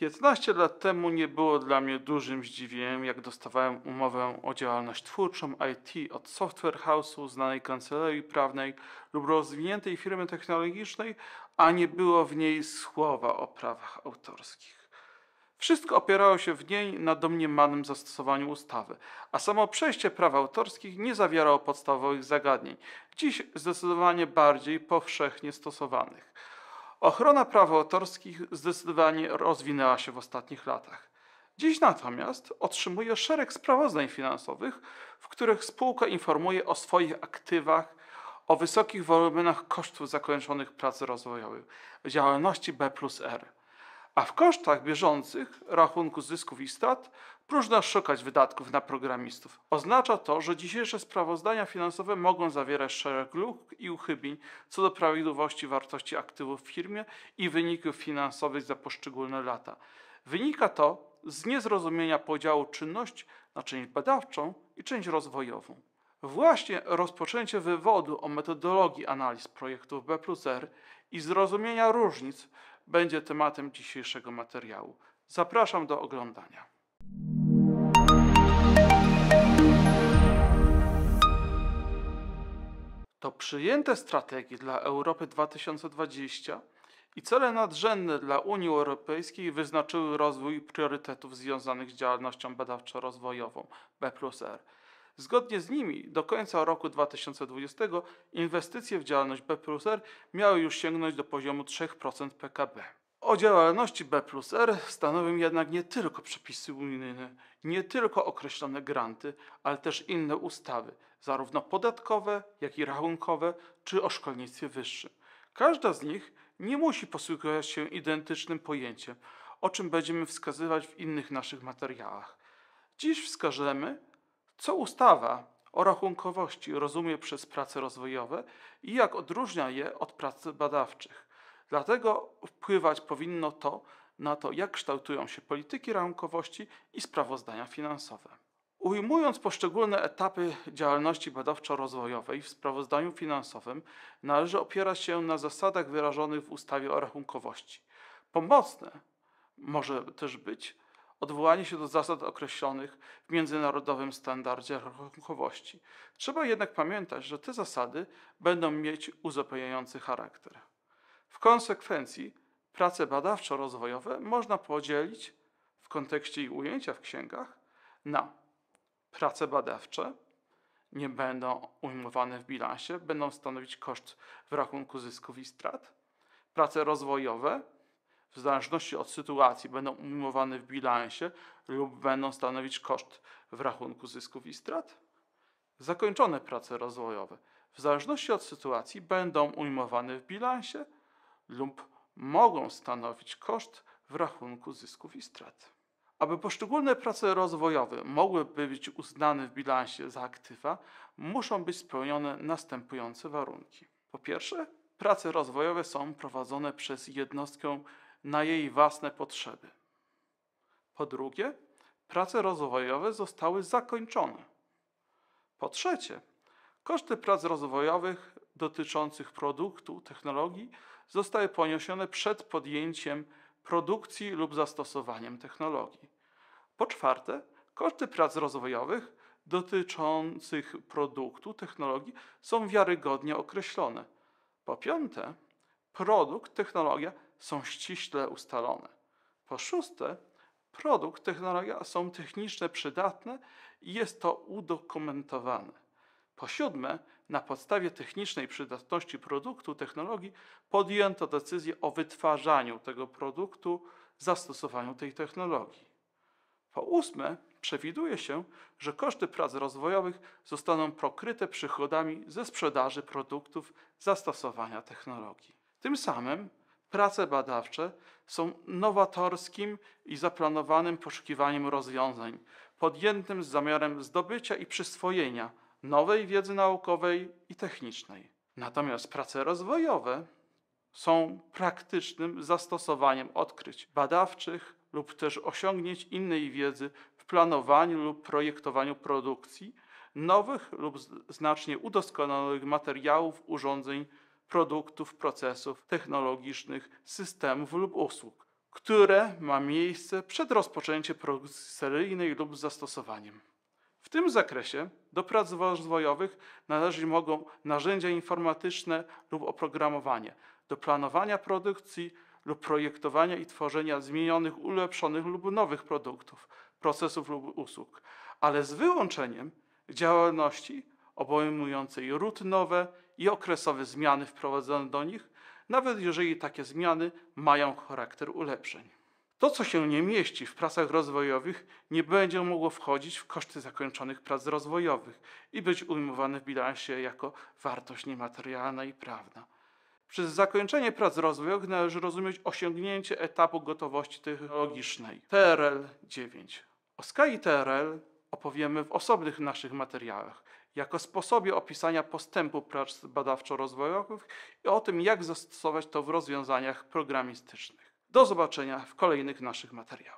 15 lat temu nie było dla mnie dużym zdziwieniem, jak dostawałem umowę o działalność twórczą IT od software house'u, znanej kancelarii prawnej lub rozwiniętej firmy technologicznej, a nie było w niej słowa o prawach autorskich. Wszystko opierało się w niej na domniemanym zastosowaniu ustawy, a samo przejście praw autorskich nie zawierało podstawowych zagadnień, dziś zdecydowanie bardziej powszechnie stosowanych. Ochrona praw autorskich zdecydowanie rozwinęła się w ostatnich latach. Dziś natomiast otrzymuje szereg sprawozdań finansowych, w których spółka informuje o swoich aktywach, o wysokich wolumenach kosztów zakończonych prac rozwojowych, działalności B plus R a w kosztach bieżących rachunku zysków i strat próżno szukać wydatków na programistów. Oznacza to, że dzisiejsze sprawozdania finansowe mogą zawierać szereg luk i uchybień co do prawidłowości wartości aktywów w firmie i wyników finansowych za poszczególne lata. Wynika to z niezrozumienia podziału czynności na część badawczą i część rozwojową. Właśnie rozpoczęcie wywodu o metodologii analiz projektów B+R i zrozumienia różnic będzie tematem dzisiejszego materiału. Zapraszam do oglądania. To przyjęte strategie dla Europy 2020 i cele nadrzędne dla Unii Europejskiej wyznaczyły rozwój priorytetów związanych z działalnością badawczo-rozwojową B R Zgodnie z nimi do końca roku 2020 inwestycje w działalność B miały już sięgnąć do poziomu 3% PKB. O działalności B plus R stanowią jednak nie tylko przepisy unijne, nie tylko określone granty, ale też inne ustawy, zarówno podatkowe, jak i rachunkowe, czy o szkolnictwie wyższym. Każda z nich nie musi posługiwać się identycznym pojęciem, o czym będziemy wskazywać w innych naszych materiałach. Dziś wskażemy, co ustawa o rachunkowości rozumie przez prace rozwojowe i jak odróżnia je od prac badawczych. Dlatego wpływać powinno to na to, jak kształtują się polityki rachunkowości i sprawozdania finansowe. Ujmując poszczególne etapy działalności badawczo-rozwojowej w sprawozdaniu finansowym, należy opierać się na zasadach wyrażonych w ustawie o rachunkowości. Pomocne może też być odwołanie się do zasad określonych w międzynarodowym standardzie rachunkowości. Trzeba jednak pamiętać, że te zasady będą mieć uzupełniający charakter. W konsekwencji prace badawczo-rozwojowe można podzielić w kontekście ich ujęcia w księgach na prace badawcze, nie będą ujmowane w bilansie, będą stanowić koszt w rachunku zysków i strat, prace rozwojowe, w zależności od sytuacji będą ujmowane w bilansie lub będą stanowić koszt w rachunku zysków i strat? Zakończone prace rozwojowe w zależności od sytuacji będą ujmowane w bilansie lub mogą stanowić koszt w rachunku zysków i strat. Aby poszczególne prace rozwojowe mogły być uznane w bilansie za aktywa, muszą być spełnione następujące warunki. Po pierwsze, prace rozwojowe są prowadzone przez jednostkę na jej własne potrzeby. Po drugie, prace rozwojowe zostały zakończone. Po trzecie, koszty prac rozwojowych dotyczących produktu, technologii zostały poniesione przed podjęciem produkcji lub zastosowaniem technologii. Po czwarte, koszty prac rozwojowych dotyczących produktu, technologii są wiarygodnie określone. Po piąte, produkt, technologia są ściśle ustalone. Po szóste, produkt, technologia są technicznie przydatne i jest to udokumentowane. Po siódme, na podstawie technicznej przydatności produktu, technologii podjęto decyzję o wytwarzaniu tego produktu, zastosowaniu tej technologii. Po ósme, przewiduje się, że koszty prac rozwojowych zostaną pokryte przychodami ze sprzedaży produktów zastosowania technologii. Tym samym prace badawcze są nowatorskim i zaplanowanym poszukiwaniem rozwiązań, podjętym z zamiarem zdobycia i przyswojenia nowej wiedzy naukowej i technicznej. Natomiast prace rozwojowe są praktycznym zastosowaniem odkryć badawczych lub też osiągnięć innej wiedzy w planowaniu lub projektowaniu produkcji nowych lub znacznie udoskonalonych materiałów, urządzeń produktów, procesów technologicznych, systemów lub usług, które ma miejsce przed rozpoczęciem produkcji seryjnej lub zastosowaniem. W tym zakresie do prac rozwojowych należeć mogą narzędzia informatyczne lub oprogramowanie do planowania produkcji lub projektowania i tworzenia zmienionych, ulepszonych lub nowych produktów, procesów lub usług, ale z wyłączeniem działalności obejmującej rutynowe i okresowe zmiany wprowadzone do nich, nawet jeżeli takie zmiany mają charakter ulepszeń. To, co się nie mieści w pracach rozwojowych, nie będzie mogło wchodzić w koszty zakończonych prac rozwojowych i być ujmowane w bilansie jako wartość niematerialna i prawna. Przez zakończenie prac rozwojowych należy rozumieć osiągnięcie etapu gotowości technologicznej TRL 9. O skali TRL opowiemy w osobnych naszych materiałach, jako sposobie opisania postępu prac badawczo-rozwojowych i o tym, jak zastosować to w rozwiązaniach programistycznych. Do zobaczenia w kolejnych naszych materiałach.